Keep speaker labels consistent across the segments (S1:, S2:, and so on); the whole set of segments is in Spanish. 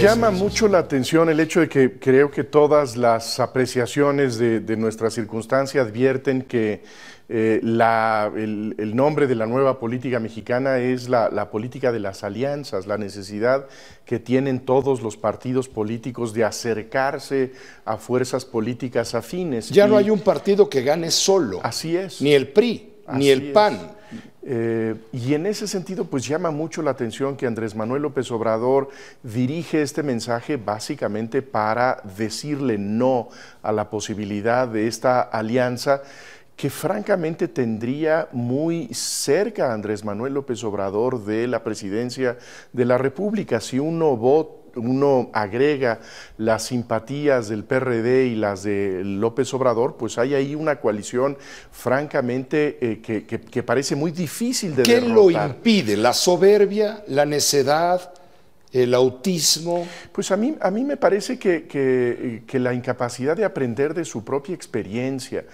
S1: Llama mucho la atención el hecho de que creo que todas las apreciaciones de, nuestra circunstancia advierten que eh, el, nombre de la nueva política mexicana es la, política de las alianzas, la necesidad que tienen todos los partidos políticos de acercarse a fuerzas políticas afines. Ya no hay un partido que gane solo. Así es. Ni el PRI, ni el PAN, eh, y en ese sentido, pues llama mucho la atención que Andrés Manuel López Obrador dirige este mensaje básicamente para decirle no a la posibilidad de esta alianza que francamente tendría muy cerca a Andrés Manuel López Obrador de la presidencia de la República. Si uno vota uno agrega las simpatías del PRD y las de López Obrador, pues hay ahí una coalición francamente eh, que, parece muy difícil de ¿Qué lo impide? ¿La soberbia? ¿La necedad? el autismo? Pues a mí, a mí me parece que, eh, la incapacidad de aprender de su propia experiencia,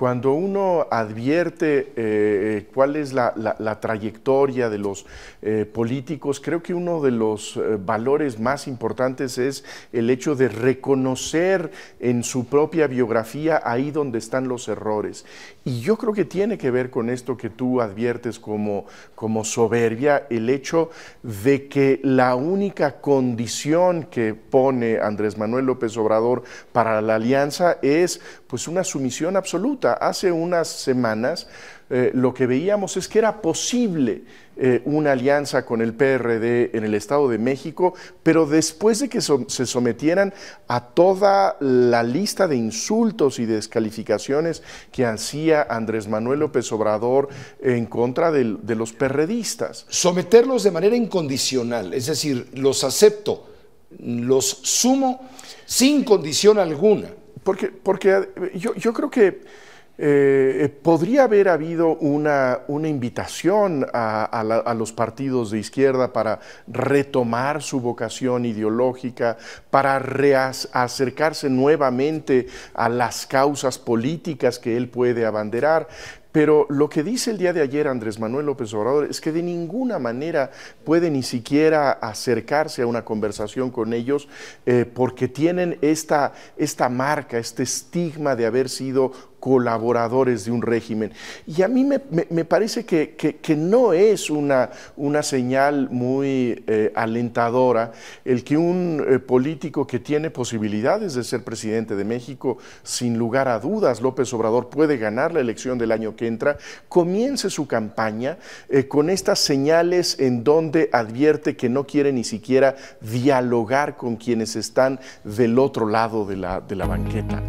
S1: cuando uno advierte eh, eh, cuál es la, trayectoria de los eh, políticos, creo que uno de los valores más importantes es el hecho de reconocer en su propia biografía ahí donde están los errores. Y yo creo que tiene que ver con esto que tú adviertes como, como soberbia, el hecho de que la única condición que pone Andrés Manuel López Obrador para la alianza es pues una sumisión absoluta hace unas semanas eh, lo que veíamos es que era posible eh, una alianza con el PRD en el Estado de México, pero después de que se sometieran a toda la lista de insultos y descalificaciones que hacía Andrés Manuel López Obrador en contra de, los perredistas. Someterlos de manera incondicional, es decir, los acepto, los sumo sin condición alguna. Porque, porque eh, yo, yo creo que eh, eh, ¿Podría haber habido una, una invitación a, los partidos de izquierda para retomar su vocación ideológica, para acercarse nuevamente a las causas políticas que él puede abanderar? Pero lo que dice el día de ayer Andrés Manuel López Obrador es que de ninguna manera puede ni siquiera acercarse a una conversación con ellos eh, porque tienen esta, esta marca, este estigma de haber sido colaboradores de un régimen. Y a mí me, parece que, no es una, una señal muy eh, alentadora el que un eh, político que tiene posibilidades de ser presidente de México, sin lugar a dudas, López Obrador puede ganar la elección del año que entra, comience su campaña eh, con estas señales en donde advierte que no quiere ni siquiera dialogar con quienes están del otro lado de la, de la banqueta.